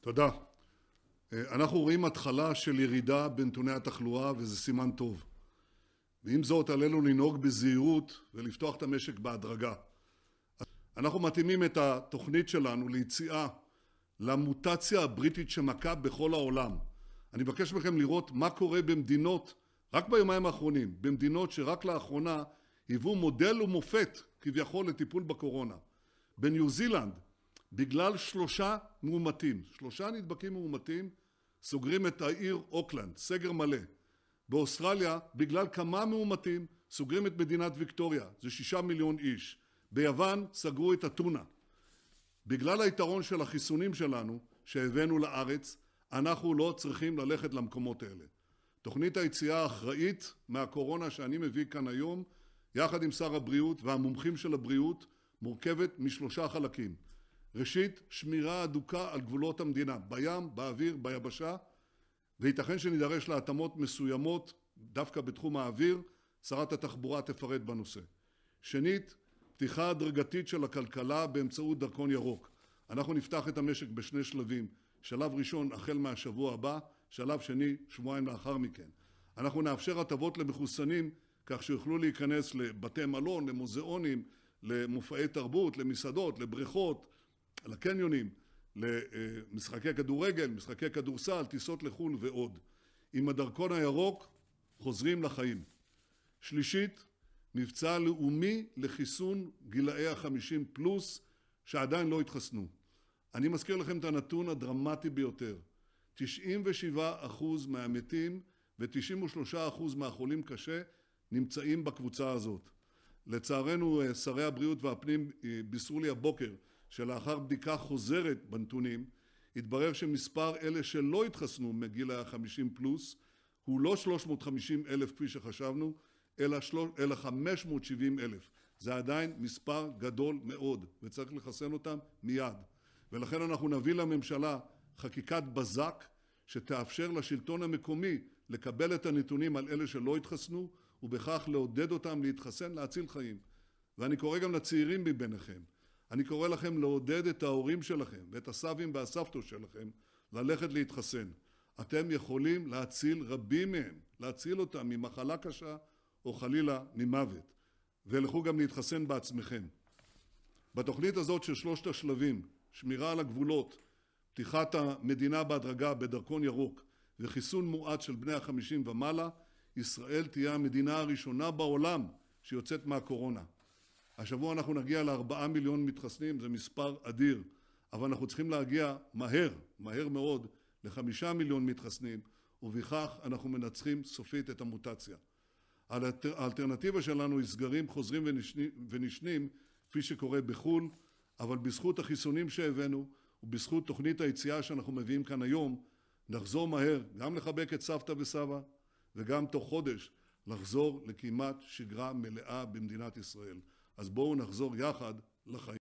תודה. אה, אנחנו רואים התחלה של ירידה בנתוני התחלואה וזה סימן טוב. ועם זאת עלינו לנהוג בזהירות ולפתוח את המשק בהדרגה. אנחנו מתאימים את התוכנית שלנו ליציאה למוטציה הבריטית שמכה בכל העולם. אני מבקש מכם לראות מה קורה במדינות, רק ביומיים האחרונים, במדינות שרק לאחרונה היוו מודל ומופת כביכול לטיפול בקורונה. בניו זילנד בגלל שלושה מאומתים. שלושה נדבקים מאומתים סוגרים את העיר אוקלנד, סגר מלא. באוסטרליה, בגלל כמה מאומתים, סוגרים את מדינת ויקטוריה, זה שישה מיליון איש. ביוון סגרו את אתונה. בגלל היתרון של החיסונים שלנו, שהבאנו לארץ, אנחנו לא צריכים ללכת למקומות האלה. תוכנית היציאה האחראית מהקורונה שאני מביא כאן היום, יחד עם שר הבריאות והמומחים של הבריאות, מורכבת משלושה חלקים. ראשית, שמירה הדוקה על גבולות המדינה, בים, באוויר, ביבשה, וייתכן שנידרש להתאמות מסוימות דווקא בתחום האוויר, שרת התחבורה תפרט בנושא. שנית, פתיחה הדרגתית של הכלכלה באמצעות דרכון ירוק. אנחנו נפתח את המשק בשני שלבים, שלב ראשון החל מהשבוע הבא, שלב שני שבועיים לאחר מכן. אנחנו נאפשר הטבות למחוסנים כך שיוכלו להיכנס לבתי מלון, למוזיאונים, למופעי תרבות, למסעדות, לבריכות, לקניונים, למשחקי כדורגל, משחקי כדורסל, טיסות לחו"ל ועוד. עם הדרכון הירוק חוזרים לחיים. שלישית, מבצע לאומי לחיסון גילאי החמישים פלוס שעדיין לא התחסנו. אני מזכיר לכם את הנתון הדרמטי ביותר. 97% מהמתים ו-93% מהחולים קשה נמצאים בקבוצה הזאת. לצערנו, אה, שרי הבריאות והפנים אה, בישרו לי הבוקר שלאחר בדיקה חוזרת בנתונים, התברר שמספר אלה שלא התחסנו מגיל ה-50 פלוס הוא לא 350 אלף כפי שחשבנו, אלא, של... אלא 570 אלף. זה עדיין מספר גדול מאוד, וצריך לחסן אותם מיד. ולכן אנחנו נביא לממשלה חקיקת בזק שתאפשר לשלטון המקומי לקבל את הנתונים על אלה שלא התחסנו, ובכך לעודד אותם להתחסן, להציל חיים. ואני קורא גם לצעירים מביניכם, אני קורא לכם לעודד את ההורים שלכם ואת הסבים והסבתות שלכם ללכת להתחסן. אתם יכולים להציל רבים מהם, להציל אותם ממחלה קשה או חלילה ממוות. ולכו גם להתחסן בעצמכם. בתוכנית הזאת של שלושת השלבים, שמירה על הגבולות, פתיחת המדינה בהדרגה בדרכון ירוק וחיסון מועט של בני החמישים ומעלה, ישראל תהיה המדינה הראשונה בעולם שיוצאת מהקורונה. השבוע אנחנו נגיע לארבעה מיליון מתחסנים, זה מספר אדיר, אבל אנחנו צריכים להגיע מהר, מהר מאוד, לחמישה מיליון מתחסנים, ובכך אנחנו מנצחים סופית את המוטציה. האלטרנטיבה שלנו היא סגרים חוזרים ונשנים, ונשנים כפי שקורה בחו"ל, אבל בזכות החיסונים שהבאנו ובזכות תוכנית היציאה שאנחנו מביאים כאן היום, נחזור מהר גם לחבק את סבתא וסבא וגם תוך חודש לחזור לכמעט שגרה מלאה במדינת ישראל. אז בואו נחזור יחד לחיים.